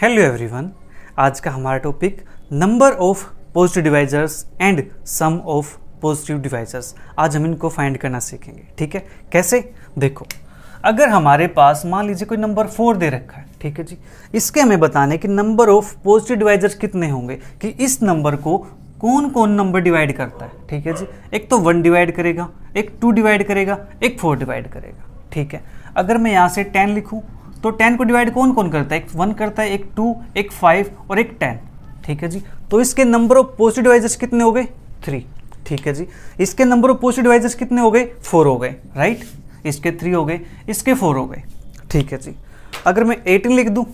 hello everyone आज का हमारा topic number of positive divisors and sum of positive divisors आज हम इनको फाइंड करना सीखेंगे ठीक है कैसे देखो अगर हमारे पास मान लीजिए कोई नंबर फोर दे रखा है ठीक है जी इसके हमें बताने कि नंबर ऑफ पॉजिटिव डिवाइजर्स कितने होंगे कि इस नंबर को कौन कौन नंबर डिवाइड करता है ठीक है जी एक तो वन डिवाइड करेगा एक टू डिवाइड करेगा एक फोर डिवाइड करेगा ठीक है अगर मैं यहाँ से टेन लिखूँ तो टेन को डिवाइड कौन कौन करता है एक वन करता है एक टू एक फाइव और एक टेन ठीक है जी तो इसके नंबर ऑफ पॉजिटिव डिवाइजर्स कितने हो गए थ्री ठीक है जी इसके नंबर ऑफ पॉजिटिव डिवाइजर्स कितने हो गए फोर हो गए राइट इसके थ्री हो गए इसके फोर हो गए ठीक है जी अगर मैं एटीन लिख दूँ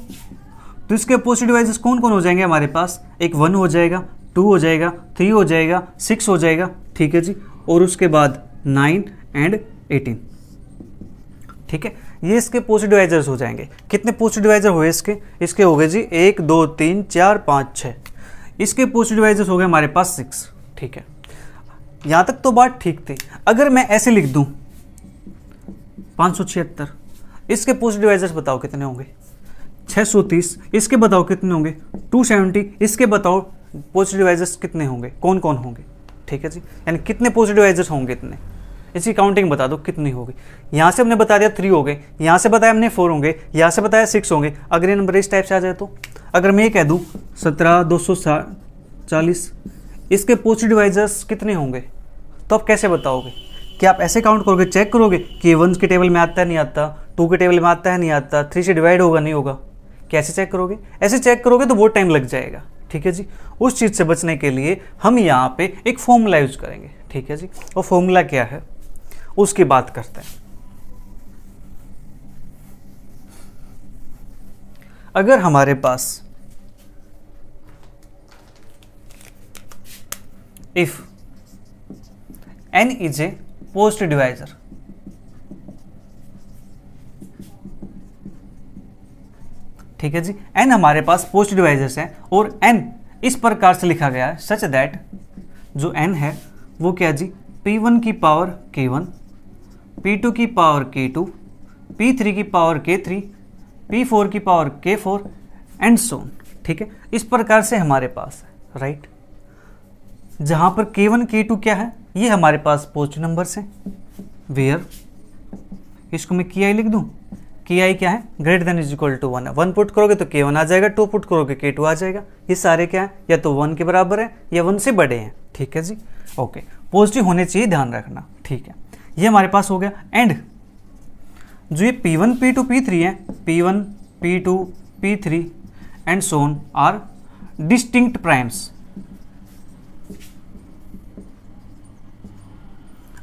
तो इसके पॉजिटिव डिवाइजर्स कौन कौन हो जाएंगे हमारे पास एक वन हो जाएगा टू हो जाएगा थ्री हो जाएगा सिक्स हो जाएगा ठीक है जी और उसके बाद नाइन एंड एटीन ठीक है ये इसके पोस्ट डिवाइजर्स हो जाएंगे कितने पोस्ट डिवाइजर हुए इसके इसके हो गए जी एक दो तीन चार पाँच छः इसके पोस्ट डिवाइजर्स हो गए हमारे पास सिक्स ठीक है यहाँ तक तो बात ठीक थी अगर मैं ऐसे लिख दूँ पाँच सौ छिहत्तर इसके पोस्ट डिवाइजर्स बताओ कितने होंगे 630 इसके बताओ कितने होंगे 270 इसके बताओ पोस्ट डिवाइजर्स कितने होंगे कौन कौन होंगे ठीक है जी यानी कितने पोस्ट डिवाइजर्स होंगे इतने इसकी काउंटिंग बता दो कितनी होगी यहाँ से हमने बता दिया थ्री हो गए यहाँ से बताया हमने फोर होंगे यहाँ से बताया सिक्स होंगे अगर ये नंबर इस टाइप से आ जाए तो अगर मैं ये कह दूँ सत्रह दो सौ चालीस इसके पोस्ट डिवाइजर्स कितने होंगे तो आप कैसे बताओगे कि आप ऐसे काउंट करोगे चेक करोगे कि वन के टेबल में आता है नहीं आता टू के टेबल में आता है नहीं आता थ्री से डिवाइड होगा नहीं होगा कैसे चेक करोगे ऐसे चेक करोगे तो बहुत टाइम लग जाएगा ठीक है जी उस चीज़ से बचने के लिए हम यहाँ पे एक फॉर्मूला यूज करेंगे ठीक है जी और फॉर्मूला क्या है उसकी बात करते हैं अगर हमारे पास if N is a post divisor ठीक है जी एन हमारे पास पोस्ट डिवाइजर्स हैं और एन इस प्रकार से लिखा गया है सच दैट जो एन है वो क्या जी पी वन की power K one P two की power K two P three की power K three P four की power K four and so on ठीक है इस प्रकार से हमारे पास है राइट जहाँ पर के वन के टू क्या है ये हमारे पास पोस्ट नंबर से वेयर इसको मैं के आई लिख दूँ के आई क्या है greater than is equal to one है वन पुट करोगे तो के वन आ जाएगा टू पुट करोगे के टू आ जाएगा ये सारे क्या है या तो वन के बराबर है या वन से बड़े हैं ठीक है जी ओके पॉजिटिव होने चाहिए ध्यान रखना ठीक है ये हमारे पास हो गया एंड जो ये P one P two P three है P one P two P three and so on are distinct primes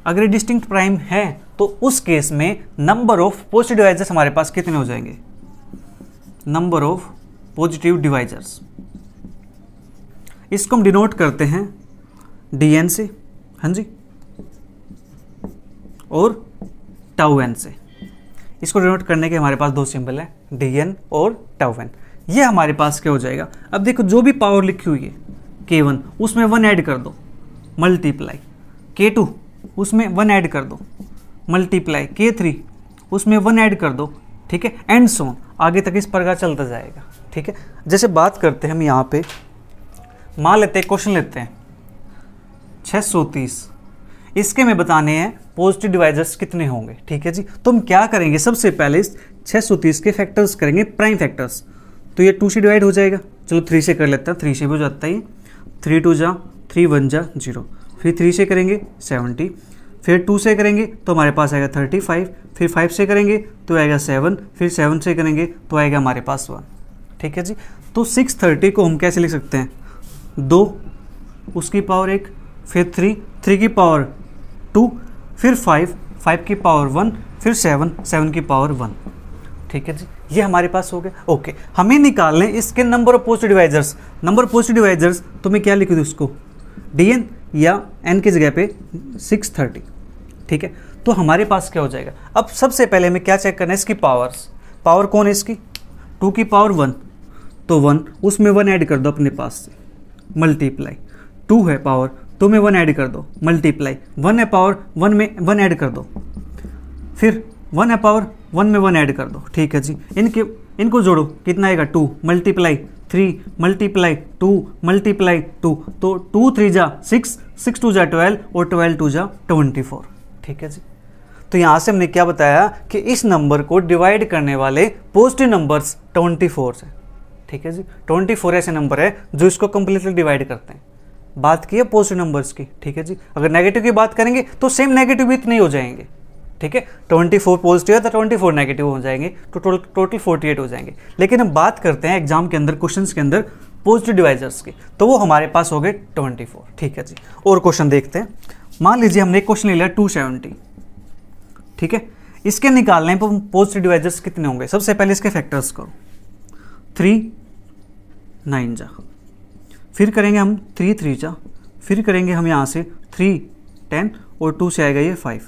अगर डिस्टिंक्ट प्राइम है तो उस केस में नंबर ऑफ पॉजिटिव डिवाइजर्स हमारे पास कितने हो जाएंगे नंबर ऑफ पॉजिटिव डिवाइजर्स इसको हम डिनोट करते हैं डीएन से हाँ जी और टाउ एन से इसको डिनोट करने के हमारे पास दो सिंबल हैं डी एन और टाउ एन ये हमारे पास क्या हो जाएगा अब देखो जो भी पावर लिखी हुई है के वन उसमें वन ऐड कर दो मल्टीप्लाई के टू उसमें वन ऐड कर दो मल्टीप्लाई के थ्री उसमें वन ऐड कर दो ठीक है एंड सोन आगे तक इस प्रकार चलता जाएगा ठीक है जैसे बात करते हैं हम यहाँ पे मान लेते हैं क्वेश्चन लेते हैं 630 इसके में बताने हैं पॉजिटिव डिवाइजर्स कितने होंगे ठीक है जी तो हम क्या करेंगे सबसे पहले छः सौ तीस के फैक्टर्स करेंगे प्राइम फैक्टर्स तो ये टू से डिवाइड हो जाएगा चलो थ्री से कर लेते हैं थ्री से भी हो जाता है थ्री टू जा थ्री वन जा जीरो फिर थ्री से करेंगे सेवेंटी फिर टू से करेंगे तो हमारे पास आएगा थर्टी फाइव फिर फाइव से करेंगे तो आएगा सेवन फिर सेवन से करेंगे तो आएगा हमारे पास वन ठीक है जी तो सिक्स थर्टी को हम कैसे लिख सकते हैं दो उसकी पावर एक फिर थ्री थ्री की पावर टू फिर फाइव फाइव की पावर वन फिर सेवन सेवन की पावर वन ठीक है जी ये हमारे पास हो गया ओके हमें लें इसके number of post divisors number of post divisors तो मैं क्या लिख दूँ उसको डी एन या एन की जगह पे सिक्स थर्टी ठीक है तो हमारे पास क्या हो जाएगा अब सबसे पहले हमें क्या चेक करना है इसकी पावर्स पावर कौन है इसकी टू की पावर वन तो वन उसमें वन ऐड कर दो अपने पास से मल्टीप्लाई टू है पावर टू में वन ऐड कर दो multiply one a power one में वन ऐड कर दो फिर वन ए पावर वन में वन ऐड कर दो ठीक है जी इनके इनको जोड़ो कितना आएगा two multiply three multiply two multiply two तो टू थ्री जा सिक्स सिक्स टू जा ट्वेल्व और ट्वेल्व टू जा ट्वेंटी फोर ठीक है जी तो यहाँ से हमने क्या बताया कि इस नंबर को डिवाइड करने वाले पॉजिटिव नंबर्स ट्वेंटी फोर से ठीक है जी ट्वेंटी फोर ऐसे नंबर है जो इसको कंप्लीटली डिवाइड करते हैं बात की है पॉजिटिव नंबर्स की ठीक है जी अगर नेगेटिव की बात करेंगे तो सेम नेगेटिव भी इतने हो जाएंगे ठीक है ट्वेंटी फोर पॉजिटिव है तो ट्वेंटी फोर नेगेटिव हो जाएंगे तो टोटल फोर्टी एट हो जाएंगे लेकिन हम बात करते हैं एग्जाम के अंदर क्वेश्चन के अंदर पॉजिटिव डिवाइजर्स की तो वो हमारे पास हो गए ट्वेंटी फोर ठीक है जी और क्वेश्चन देखते हैं मान लीजिए हमने एक क्वेश्चन ले लिया टू सेवेंटी ठीक है इसके निकालने पर पॉजिटिव डिवाइजर्स कितने होंगे सबसे पहले इसके फैक्टर्स करो थ्री नाइन जा फिर करेंगे हम थ्री थ्री चा फिर करेंगे हम यहाँ से थ्री टेन और टू से आएगा ये फाइव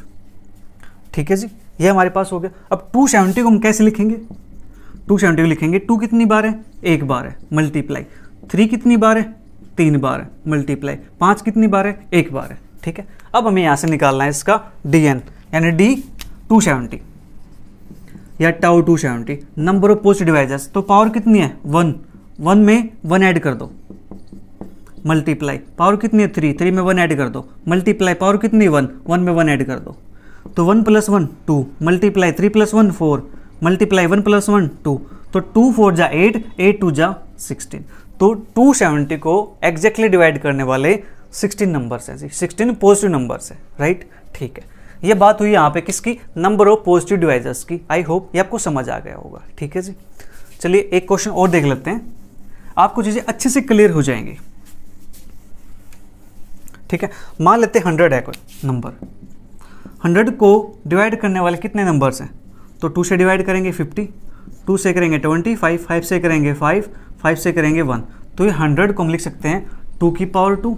ठीक है जी ये हमारे पास हो गया अब टू सेवेंटी को हम कैसे लिखेंगे टू सेवेंटी को लिखेंगे टू कितनी बार है एक बार है मल्टीप्लाई थ्री कितनी बार है तीन बार है मल्टीप्लाई पाँच कितनी बार है एक बार है ठीक है अब हमें यहाँ से निकालना है इसका डी एन यानी डी टू सेवेंटी या tau two seventy number of post divisors तो पावर कितनी है वन वन में वन ऐड कर दो मल्टीप्लाई पावर कितनी है थ्री थ्री में वन ऐड कर दो मल्टीप्लाई पावर कितनी वन वन में वन ऐड कर दो तो one plus one two multiply three plus one four multiply one plus one two तो टू फोर जा एट एट टू जा सिक्सटीन तो टू सेवेंटी को एग्जैक्टली डिवाइड करने वाले सिक्सटीन नंबर्स हैं जी सिक्सटीन पॉजिटिव नंबर्स है राइट ठीक है ये बात हुई यहाँ पे किसकी नंबर ऑफ पॉजिटिव डिवाइजर्स की आई होप ये आपको समझ आ गया होगा ठीक है जी चलिए एक क्वेश्चन और देख लेते हैं आपको चीज़ें अच्छे से क्लियर हो जाएंगी ठीक है मान लेते हैं हंड्रेड है कोई नंबर हंड्रेड को डिवाइड करने वाले कितने नंबर्स हैं तो टू से डिवाइड करेंगे फिफ्टी टू से करेंगे ट्वेंटी फाइव फाइव से करेंगे फाइव फाइव से करेंगे वन तो ये हंड्रेड को हम लिख सकते हैं टू की पावर टू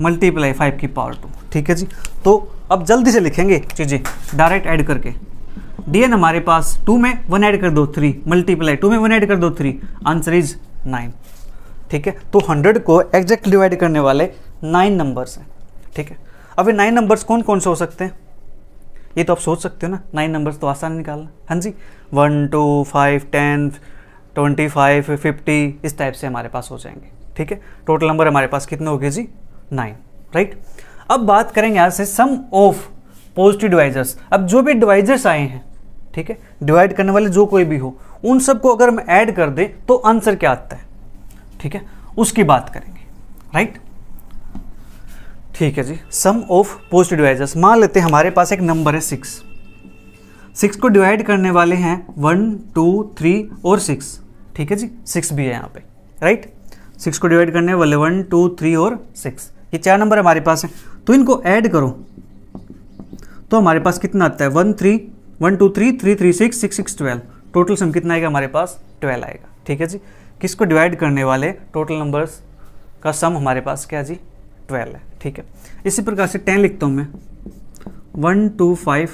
मल्टीप्लाई फाइव की पावर टू ठीक है जी तो अब जल्दी से लिखेंगे चीज़ें डायरेक्ट ऐड करके डी एन हमारे पास टू में वन ऐड कर दो थ्री मल्टीप्लाई टू में वन ऐड कर दो थ्री आंसर इज नाइन ठीक है तो हंड्रेड को एग्जैक्ट डिवाइड करने वाले नाइन नंबर्स हैं ठीक है अब ये नाइन नंबर्स कौन कौन से हो सकते हैं ये तो आप सोच सकते हो ना नाइन नंबर्स तो आसान निकालना हाँ जी one two five ten twenty five fifty इस टाइप से हमारे पास हो जाएंगे ठीक है टोटल नंबर हमारे पास कितने हो गए जी नाइन राइट अब बात करेंगे यहाँ से सम ऑफ पॉजिटिव डिवाइजर्स अब जो भी डिवाइजर्स आए हैं ठीक है डिवाइड करने वाले जो कोई भी हो उन सबको अगर हम ऐड कर दें तो आंसर क्या आता है ठीक है उसकी बात करेंगे राइट ठीक है जी सम ऑफ पोस्ट डिवाइजर्स मान लेते हैं हमारे पास एक नंबर है सिक्स सिक्स को डिवाइड करने वाले हैं वन टू थ्री और सिक्स ठीक है जी सिक्स भी है यहाँ पे राइट सिक्स को डिवाइड करने वाले वन टू थ्री और सिक्स ये चार नंबर हमारे पास हैं तो इनको ऐड करो तो हमारे पास कितना आता है one three one two three three three six six six twelve total sum कितना आएगा हमारे पास ट्वेल्व आएगा ठीक है जी किसको डिवाइड करने वाले टोटल नंबर्स का सम हमारे पास क्या जी ट्वेल्व है ठीक है इसी प्रकार से टेन लिखता हूँ मैं वन टू फाइव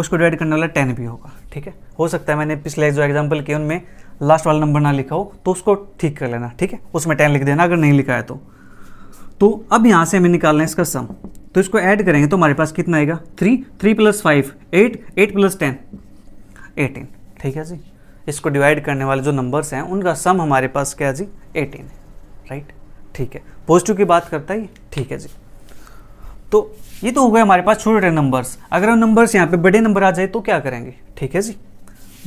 उसको डिवाइड करने वाला टेन भी होगा ठीक है हो सकता है मैंने पिछले जो एग्जाम्पल किए उनमें लास्ट वाला नंबर ना लिखा हो तो उसको ठीक कर लेना ठीक है उसमें टेन लिख देना अगर नहीं लिखा है तो तो अब यहाँ से हमें निकालना है इसका सम तो इसको ऐड करेंगे तो हमारे पास कितना आएगा three three plus five eight eight plus ten eighteen ठीक है जी इसको डिवाइड करने वाले जो नंबर्स हैं उनका सम हमारे पास क्या है जी एटीन है राइट ठीक है पॉजिटिव की बात करता है ठीक है जी तो ये तो हो गए हमारे पास छोटे छोटे नंबर्स अगर हम नंबर्स यहाँ पे बड़े नंबर आ जाए तो क्या करेंगे ठीक है जी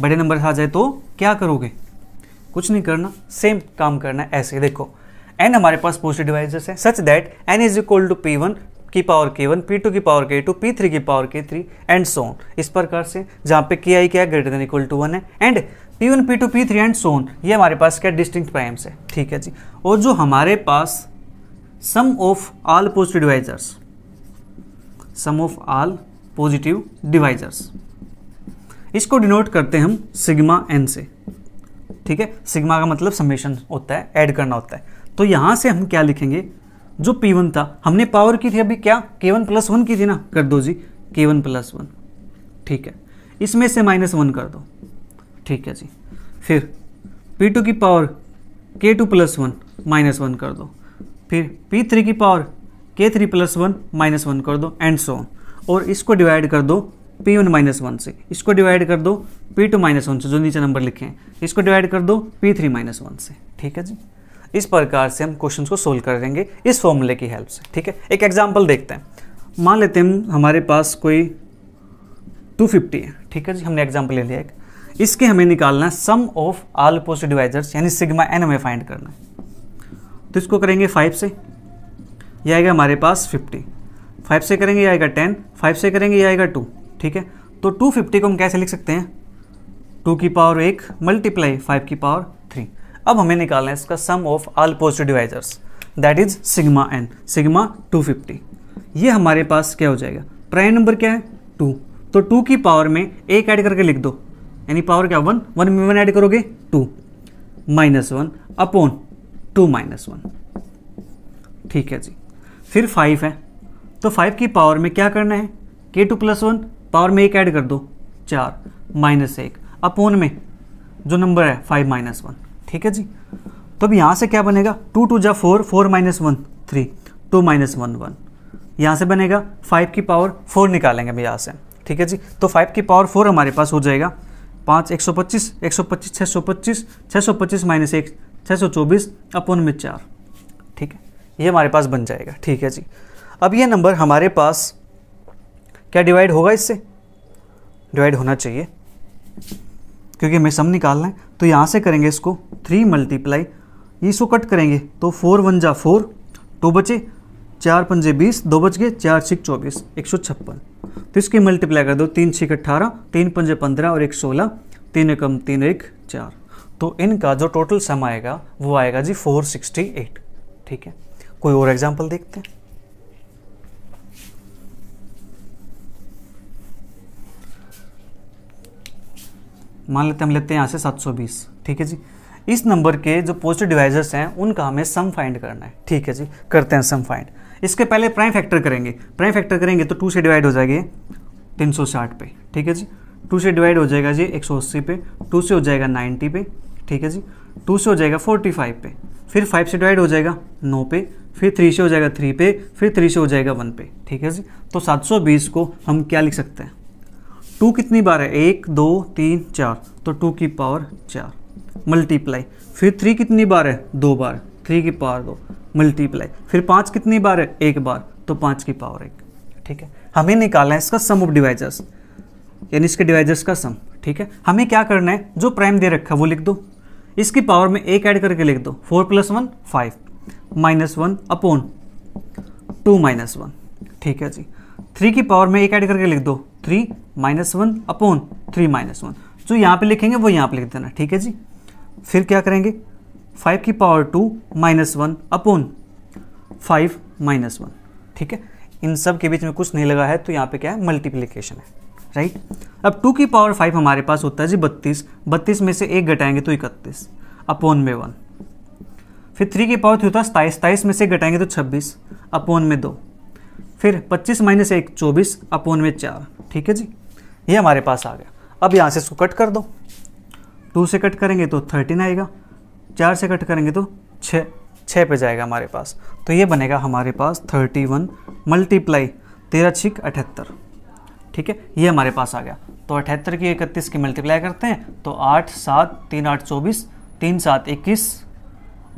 बड़े नंबर आ जाए तो क्या करोगे कुछ नहीं करना सेम काम करना ऐसे देखो एन हमारे पास पॉजिटिव डिवाइजर्स है such that N is equal to P one की power K one P two की power K two P three की power K three and so on इस प्रकार से जहाँ पे के आई क्या greater than equal to one है and P one P two P three and so on ये हमारे पास क्या डिस्टिंक्ट प्राइम्स है ठीक है जी और जो हमारे पास sum of all positive divisors sum of all positive divisors इसको डिनोट करते हैं हम सिग्मा एन से ठीक है सिग्मा का मतलब समेशन होता है ऐड करना होता है तो यहाँ से हम क्या लिखेंगे जो P1 था हमने पावर की थी अभी क्या K1 वन प्लस वन की थी ना कर दो जी K1 वन प्लस वन ठीक है इसमें से माइनस वन कर दो ठीक है जी फिर पी टू की power K two plus one minus one कर दो फिर पी थ्री की power K three plus one minus one कर दो एंड सो ऑन और इसको डिवाइड कर दो पी वन माइनस वन से इसको डिवाइड कर दो पी टू माइनस वन से जो नीचे नंबर लिखे हैं इसको डिवाइड कर दो पी थ्री माइनस वन से ठीक है जी इस प्रकार से हम क्वेश्चन को सोल्व कर देंगे इस फॉर्मूले की हेल्प से ठीक है एक एग्जाम्पल देखते हैं मान लेते हैं हमारे पास कोई 250 है ठीक है जी हमने एग्जाम्पल ले लिया एक इसके हमें निकालना है sum of all positive divisors यानी सिग्मा एन हमें फाइंड करना है तो इसको करेंगे फाइव से ये आएगा हमारे पास फिफ्टी फाइव से करेंगे ये आएगा टेन फाइव से करेंगे ये आएगा टू ठीक है तो टू फिफ्टी को हम कैसे लिख सकते हैं टू की पावर एक मल्टीप्लाई फाइव की पावर थ्री अब हमें निकालना है इसका sum of all positive divisors that is sigma N sigma two fifty ये हमारे पास क्या हो जाएगा प्राइम नंबर क्या है टू तो टू की पावर में एक ऐड करके लिख दो यानी पावर क्या वन वन में वन ऐड करोगे two minus one upon two minus one ठीक है जी फिर फाइव है तो फाइव की पावर में क्या करना है के टू प्लस वन पावर में एक ऐड कर दो चार माइनस एक अपोन में जो नंबर है फाइव माइनस वन ठीक है जी तो अब यहाँ से क्या बनेगा टू टू जा four four minus one three two minus one one यहाँ से बनेगा फाइव की पावर फोर निकालेंगे हम यहाँ से ठीक है जी तो फाइव की पावर फोर हमारे पास हो जाएगा पाँच एक सौ पच्चीस एक सौ पच्चीस छः सौ पच्चीस छः सौ पच्चीस माइनस एक छः सौ चौबीस अपन में चार ठीक है ये हमारे पास बन जाएगा ठीक है जी अब ये नंबर हमारे पास क्या डिवाइड होगा इससे डिवाइड होना चाहिए क्योंकि हमें सम निकालना है तो यहाँ से करेंगे इसको थ्री मल्टीप्लाई इसको कट करेंगे तो फोर वन जा फोर टू बचे चार पंजे बीस दो बज गए चार छिक चौबीस एक सौ छप्पन तो इसकी मल्टीप्लाई कर दो तीन छिक अट्ठारह तीन पंजे पंद्रह और एक सोलह तीन एकम तीन एक चार तो इनका जो टोटल सम आएगा वो आएगा जी फोर सिक्सटी एट ठीक है कोई और एग्जाम्पल देखते हैं मान लेते हम लेते हैं यहाँ से सात सौ बीस ठीक है जी इस नंबर के जो पॉजिटिव डिवाइजर्स हैं उनका हमें सम फाइंड करना है ठीक है जी करते हैं सम फाइंड इसके पहले प्राइम फैक्टर करेंगे प्राइम फैक्टर करेंगे तो टू से डिवाइड हो जाएगी तीन सौ साठ पे ठीक है जी टू से डिवाइड हो जाएगा जी एक सौ अस्सी पे टू से हो जाएगा नाइन्टी पे ठीक है जी टू से हो जाएगा फोर्टी फाइव पे फिर फाइव से डिवाइड हो जाएगा नौ पे फिर थ्री से हो जाएगा थ्री पे फिर थ्री से हो जाएगा वन पे ठीक है जी तो सात सौ बीस को हम क्या लिख सकते हैं टू कितनी बार है एक दो तीन चार तो टू की पावर चार मल्टीप्लाई फिर थ्री कितनी बार है दो बार थ्री की पावर दो मल्टीप्लाई फिर पाँच कितनी बार है एक बार तो पाँच की पावर एक ठीक है हमें निकालना है इसका सम ऑफ डिवाइजर्स यानी इसके डिवाइजर्स का सम ठीक है हमें क्या करना है जो प्राइम दे रखा है वो लिख दो इसकी पावर में एक ऐड करके लिख दो four plus one five minus one upon two minus one ठीक है जी थ्री की पावर में एक ऐड करके लिख दो three minus one upon three minus one जो यहाँ पे लिखेंगे वो यहाँ पे लिख देना ठीक है जी फिर क्या करेंगे फाइव की power two minus one upon five minus one ठीक है इन सब के बीच में कुछ नहीं लगा है तो यहाँ पे क्या है मल्टीप्लीकेशन है राइट अब टू की पावर फाइव हमारे पास होता है जी बत्तीस बत्तीस में से एक घटाएंगे तो इकतीस अपोन में वन फिर थ्री की पावर थ्री होता है सताइस सताइस में से घटाएंगे तो छब्बीस अपोन में दो फिर पच्चीस माइनस एक चौबीस अपोन में चार ठीक है जी ये हमारे पास आ गया अब यहाँ से इसको कट कर दो टू से कट करेंगे तो थर्टीन आएगा चार से कट करेंगे तो छः छः पे जाएगा हमारे पास तो ये बनेगा हमारे पास थर्टी वन मल्टीप्लाई तेरह छिक अठहत्तर ठीक है ये हमारे पास आ गया तो अठहत्तर की इकतीस की मल्टीप्लाई करते हैं तो आठ सात तीन आठ चौबीस तीन सात इक्कीस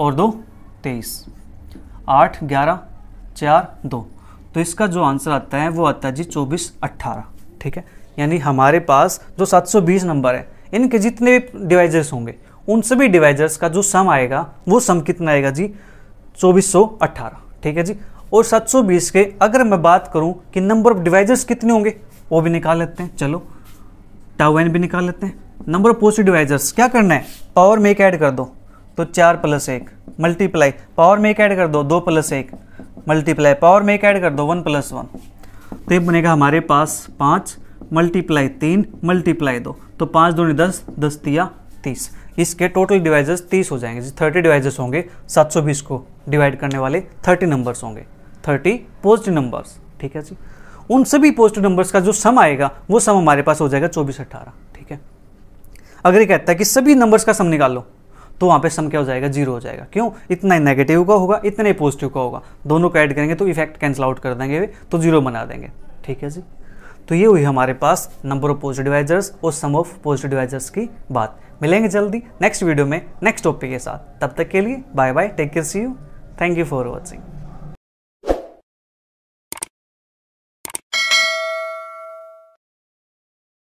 और दो तेईस आठ ग्यारह चार दो तो इसका जो आंसर आता है वो आता है जी चौबीस अट्ठारह ठीक है यानी हमारे पास जो बीस नंबर है इनके जितने भी डिवाइजर्स होंगे उन सभी डिवाइजर्स का जो सम आएगा वो सम कितना आएगा जी 2418 ठीक है जी और 720 के अगर मैं बात करूं कि नंबर ऑफ डिवाइजर्स कितने होंगे वो भी निकाल लेते हैं चलो टाउ एन भी निकाल लेते हैं नंबर ऑफ पॉजिटिव डिवाइजर्स क्या करना है पावर में एक ऐड कर दो तो चार प्लस एक मल्टीप्लाई पावर में एक ऐड कर दो दो प्लस एक मल्टीप्लाई पावर में एक ऐड कर दो वन प्लस वन तो ये बनेगा हमारे पास पाँच मल्टीप्लाई तीन मल्टीप्लाई दो तो पाँच दो दस दस तिया तीस इसके टोटल डिवाइजेस तीस हो जाएंगे थर्टी डिवाइजेस होंगे सात सौ बीस को डिवाइड करने वाले थर्टी नंबर्स होंगे थर्टी पॉजिटिव नंबर्स ठीक है जी उन सभी पॉजिटिव नंबर्स का जो सम आएगा वो सम हमारे पास हो जाएगा चौबीस अट्ठारह ठीक है अगर ये कहता है कि सभी नंबर्स का सम निकालो तो वहाँ पे सम क्या हो जाएगा जीरो हो जाएगा क्यों इतना ही नेगेटिव का होगा इतना ही पॉजिटिव का होगा दोनों को ऐड करेंगे तो इफेक्ट कैंसिल आउट कर देंगे तो जीरो बना देंगे ठीक है जी तो ये हुई हमारे पास नंबर ऑफ पॉजिटिव डिवाइजर्स और सम ऑफ पॉजिटिव डिवाइजर्स की बात मिलेंगे जल्दी नेक्स्ट वीडियो में नेक्स्ट टॉपिक के साथ तब तक के लिए bye bye take care see you thank you for watching